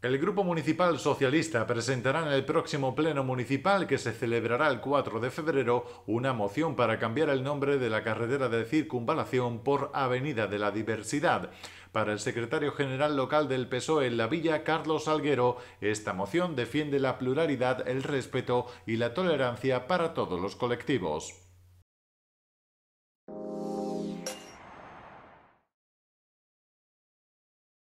El Grupo Municipal Socialista presentará en el próximo Pleno Municipal, que se celebrará el 4 de febrero, una moción para cambiar el nombre de la carretera de circunvalación por Avenida de la Diversidad. Para el secretario general local del PSOE en la villa, Carlos Alguero, esta moción defiende la pluralidad, el respeto y la tolerancia para todos los colectivos.